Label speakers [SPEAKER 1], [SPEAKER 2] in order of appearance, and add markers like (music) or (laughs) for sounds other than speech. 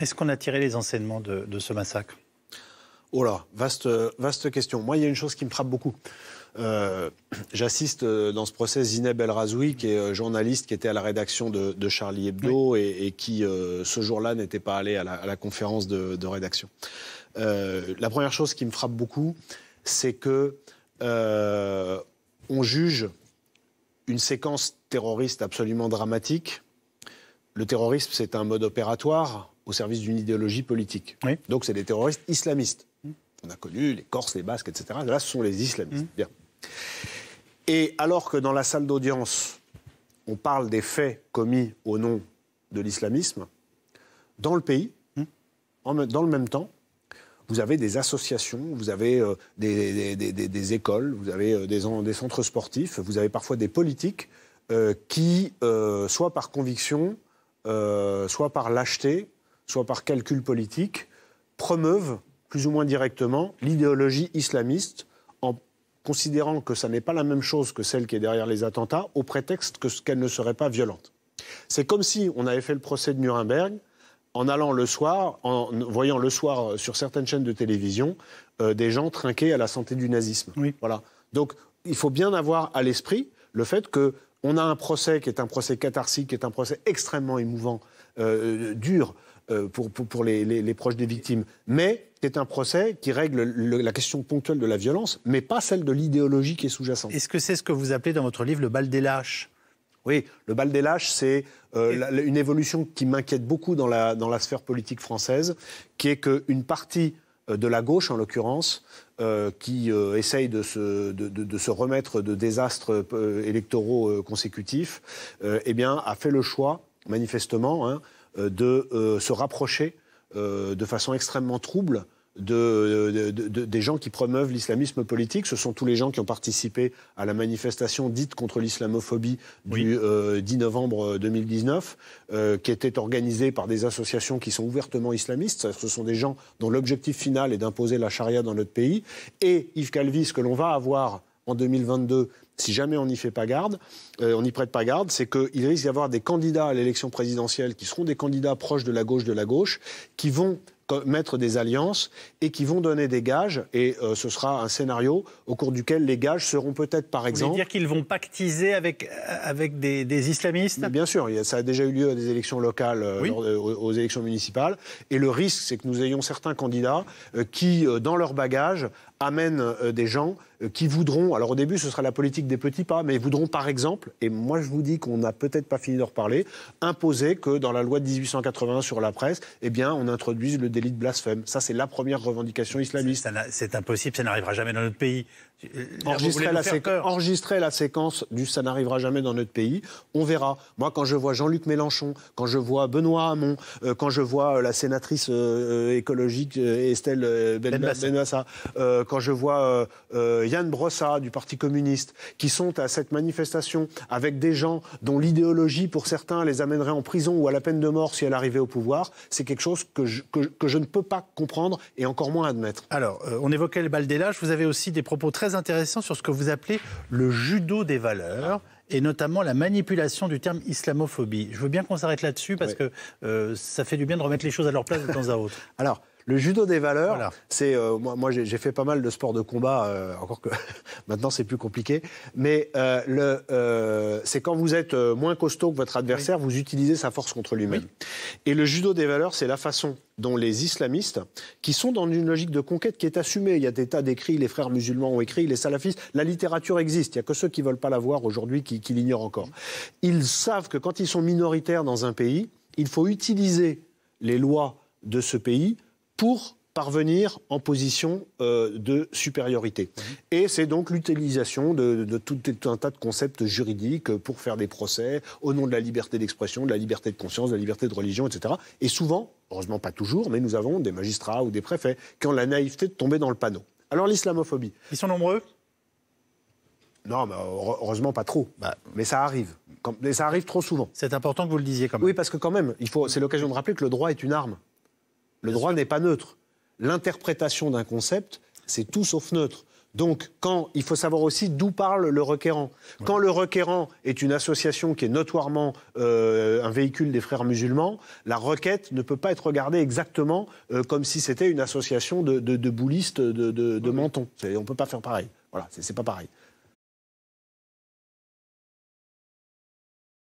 [SPEAKER 1] Est-ce qu'on a tiré les enseignements de, ce massacre Oh là, vaste, vaste question. Moi, il y a une chose qui me frappe beaucoup. Euh, j'assiste euh, dans ce procès Zineb El Razoui, qui est euh, journaliste, qui était à la rédaction de, Charlie Hebdo et, qui, ce jour-là, n'était pas allé à la, conférence de, rédaction. la première chose qui me frappe beaucoup, c'est que on juge une séquence terroriste absolument dramatique le terrorisme, c'est un mode opératoire au service d'une idéologie politique. Donc, c'est des terroristes islamistes. On a connu les Corses, les Basques, etc. Là, ce sont les islamistes. Mm. Et alors que dans la salle d'audience, on parle des faits commis au nom de l'islamisme, dans le pays, mm. dans le même temps, vous avez des associations, vous avez euh, des, écoles, vous avez euh, des, centres sportifs, vous avez parfois des politiques euh, qui, soit par conviction, euh, soit par lâcheté, soit par calcul politique, promeuvent plus ou moins directement l'idéologie islamiste en considérant que ça n'est pas la même chose que celle qui est derrière les attentats, au prétexte qu'elle ne serait pas violente. C'est comme si on avait fait le procès de Nuremberg en allant le soir, en voyant le soir sur certaines chaînes de télévision euh, des gens trinqués à la santé du nazisme. Voilà. Donc il faut bien avoir à l'esprit le fait que on a un procès qui est un procès catharsique, qui est un procès extrêmement émouvant, euh, euh, dur euh, pour, pour, les, proches des victimes, mais c'est un procès qui règle la question ponctuelle de la violence, mais pas celle de l'idéologie qui est sous-jacente. Est-ce que c'est ce que vous appelez dans votre livre le bal des lâches oui, le bal des lâches, c'est une évolution qui m'inquiète beaucoup dans la, dans la sphère politique française, qui est qu'une partie euh, de la gauche en l'occurrence, euh, qui euh, essaye de se, remettre de désastres électoraux consécutifs, eh bien, a fait le choix, manifestement, hein, de se rapprocher de façon extrêmement trouble des gens qui promeuvent l'islamisme politique. Ce sont tous les gens qui ont participé à la manifestation dite contre l'islamophobie du 10 euh, novembre 2019, euh, euh, qui était organisée par des associations qui sont ouvertement islamistes. Ce sont des gens dont l'objectif final est d'imposer la charia dans notre pays. Et Yves Calvi, ce que l'on va avoir en 2022, si jamais on n'y fait pas garde, on n'y prête pas garde, c'est qu'il risque d'y avoir des candidats à l'élection présidentielle qui seront des candidats proches de la gauche de la gauche, qui vont mettre des alliances et qui vont donner des gages. Et euh, ce sera un scénario au cours duquel les gages seront peut-être, par exemple. Vous dire qu'ils vont pactiser avec, euh, avec des, islamistes Bien sûr, ça a déjà eu lieu à des élections locales, euh, aux élections municipales. Et le risque, c'est que nous ayons certains candidats qui, dans leur bagage, amène euh, des gens euh, qui voudront, alors au début ce sera la politique des petits pas, mais voudront par exemple, et moi je vous dis qu'on n'a peut-être pas fini de reparler, imposer que dans la loi de 1881 sur la presse, eh bien on introduise le délit de blasphème. Ça c'est la première revendication islamiste. C'est impossible, ça n'arrivera jamais dans notre pays. Enregistrer la, enregistrer la, séquence du ça n'arrivera jamais dans notre pays, on verra. Moi, quand je vois Jean-Luc Mélenchon, quand je vois Benoît Hamon, euh, quand je vois euh, la sénatrice euh, écologique Estelle ben-, ben-, Benbassa, quand je vois Yann Brossa du Parti communiste, qui sont à cette manifestation avec des gens dont l'idéologie, pour certains, les amènerait en prison ou à la peine de mort si elle arrivait au pouvoir, c'est quelque chose que je, que, je, ne peux pas comprendre et encore moins admettre. Alors, on évoquait le bal des lâches, vous avez aussi des propos très intéressant sur ce que vous appelez le judo des valeurs et notamment la manipulation du terme islamophobie. Je veux bien qu'on s'arrête là-dessus parce que euh, ça fait du bien de remettre les choses à leur place de temps à autre. Alors, le judo des valeurs, c'est euh, moi, j'ai fait pas mal de sports de combat, euh, encore que (laughs) maintenant c'est plus compliqué. Mais euh, le c'est quand vous êtes moins costaud que votre adversaire, vous utilisez sa force contre lui-même. Et le judo des valeurs, c'est la façon dont les islamistes, qui sont dans une logique de conquête qui est assumée. Il y a des tas d'écrits, les frères musulmans ont écrit, les salafistes, la littérature existe, il n'y a que ceux qui ne veulent pas la voir aujourd'hui qui l'ignorent encore. Ils savent que quand ils sont minoritaires dans un pays, il faut utiliser les lois de ce pays pour parvenir en position euh, de supériorité. Mhm. Et c'est donc l'utilisation de, tout un tas de concepts juridiques euh, pour faire des procès au nom de la liberté d'expression, de la liberté de conscience, de la liberté de religion, etc. Et souvent, heureusement pas toujours, mais nous avons des magistrats ou des préfets qui ont la naïveté de tomber dans le panneau. Alors l'islamophobie. Ils sont nombreux non, mais heureusement pas trop. Bah. mais ça arrive. mais ça arrive trop souvent. C'est important que vous le disiez quand même. Oui, parce que quand même, il faut, c'est l'occasion de rappeler que le droit est une arme. Le droit n'est pas neutre. L'interprétation d'un concept, c'est tout sauf neutre. Donc, quand il faut savoir aussi d'où parle le requérant. Quand le requérant est une association qui est notoirement euh, un véhicule des frères musulmans, la requête ne peut pas être regardée exactement euh, comme si c'était une association de, boulistes de, de, menton. On ne peut pas faire pareil. Voilà, c'est pas pareil.